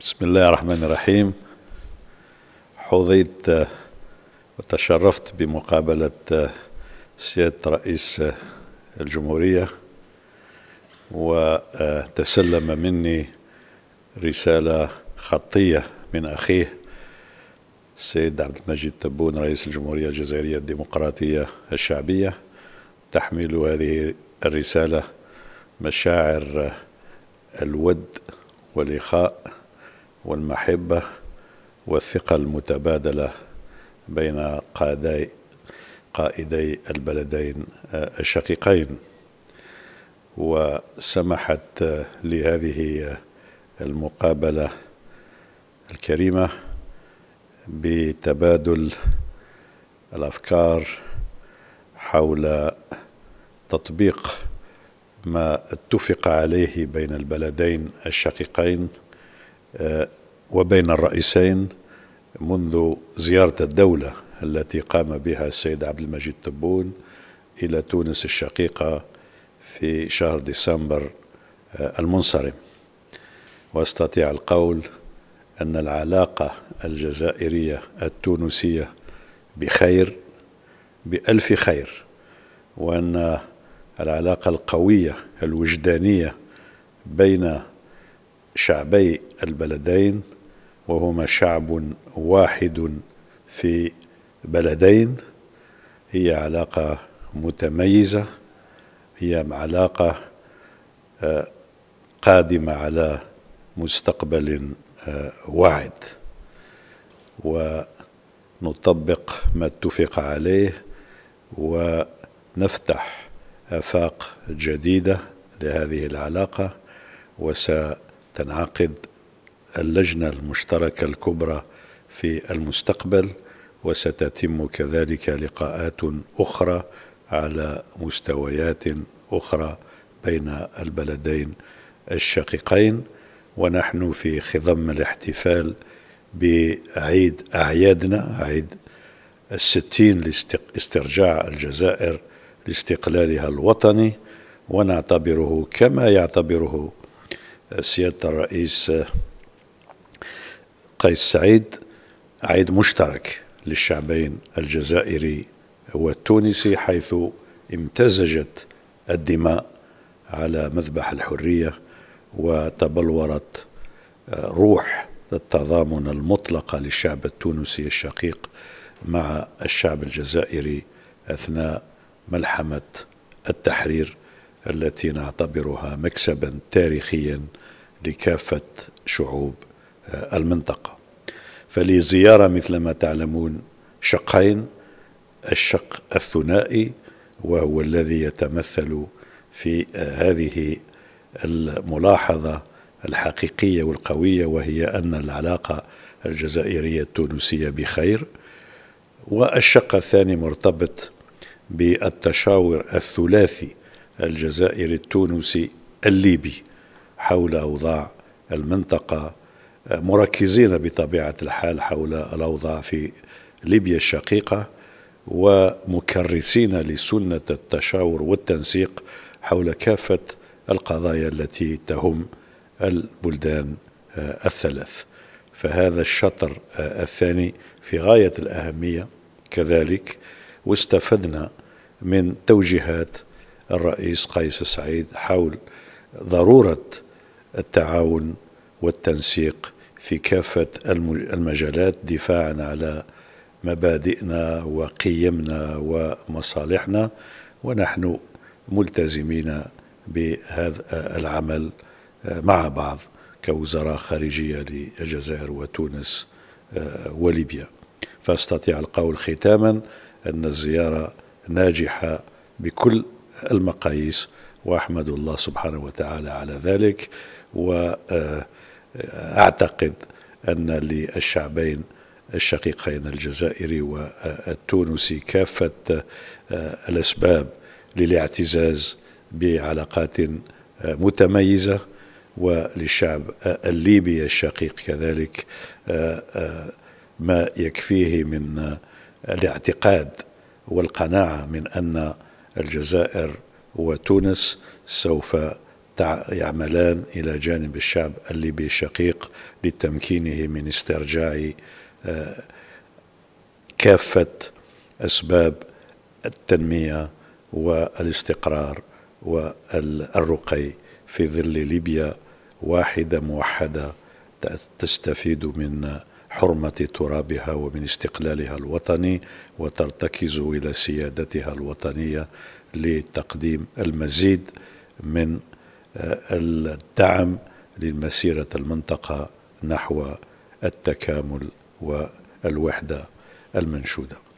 بسم الله الرحمن الرحيم حظيت آه، وتشرفت بمقابلة آه، سيادة رئيس آه، الجمهورية وتسلم مني رسالة خطية من أخيه السيد عبد المجيد تبون رئيس الجمهورية الجزائرية الديمقراطية الشعبية تحمل هذه الرسالة مشاعر الود والإخاء والمحبة والثقة المتبادلة بين قادي قائدي البلدين الشقيقين وسمحت لهذه المقابلة الكريمة بتبادل الأفكار حول تطبيق ما اتفق عليه بين البلدين الشقيقين آه، وبين الرئيسين منذ زيارة الدولة التي قام بها السيد عبد المجيد تبون إلى تونس الشقيقة في شهر ديسمبر آه، المنصرم واستطيع القول أن العلاقة الجزائرية التونسية بخير بألف خير وأن العلاقة القوية الوجدانية بين شعبي البلدين وهما شعب واحد في بلدين هي علاقة متميزة هي علاقة آه، قادمة على مستقبل آه، واعد ونطبق ما اتفق عليه ونفتح آفاق جديدة لهذه العلاقة وسنطبق تنعقد اللجنة المشتركة الكبرى في المستقبل وستتم كذلك لقاءات أخرى على مستويات أخرى بين البلدين الشقيقين ونحن في خضم الاحتفال بعيد أعيادنا عيد الستين لاسترجاع الجزائر لاستقلالها الوطني ونعتبره كما يعتبره سيادة الرئيس آه، قيس سعيد عيد مشترك للشعبين الجزائري والتونسي حيث امتزجت الدماء على مذبح الحرية وتبلورت آه، روح التضامن المطلقة للشعب التونسي الشقيق مع الشعب الجزائري أثناء ملحمة التحرير التي نعتبرها مكسبا تاريخيا لكافه شعوب آه، المنطقه فلزياره مثل ما تعلمون شقين الشق الثنائي وهو الذي يتمثل في آه، هذه الملاحظه الحقيقيه والقويه وهي ان العلاقه الجزائريه التونسيه بخير والشق الثاني مرتبط بالتشاور الثلاثي الجزائري التونسي الليبي حول أوضاع المنطقة مركزين بطبيعة الحال حول الأوضاع في ليبيا الشقيقة ومكرسين لسنة التشاور والتنسيق حول كافة القضايا التي تهم البلدان آه، الثلاث فهذا الشطر آه، الثاني في غاية الأهمية كذلك واستفدنا من توجيهات الرئيس قيس سعيد حول ضروره التعاون والتنسيق في كافه المجالات دفاعا على مبادئنا وقيمنا ومصالحنا ونحن ملتزمين بهذا العمل آه، مع بعض كوزراء خارجيه للجزائر وتونس آه، وليبيا فاستطيع القول ختاما ان الزياره ناجحه بكل المقاييس واحمد الله سبحانه وتعالى على ذلك واعتقد آه، آه، ان للشعبين الشقيقين الجزائري والتونسي كافه آه، الاسباب للاعتزاز بعلاقات متميزه وللشعب الليبي الشقيق كذلك ما يكفيه من الاعتقاد والقناعه من ان الجزائر وتونس سوف يعملان إلى جانب الشعب الليبي الشقيق لتمكينه من استرجاع آه، كافة أسباب التنمية والاستقرار والرقي في ظل ليبيا واحدة موحدة تستفيد من حرمة ترابها ومن استقلالها الوطني وترتكز إلى سيادتها الوطنية لتقديم المزيد من آه، الدعم لمسيرة المنطقة نحو التكامل والوحدة المنشوده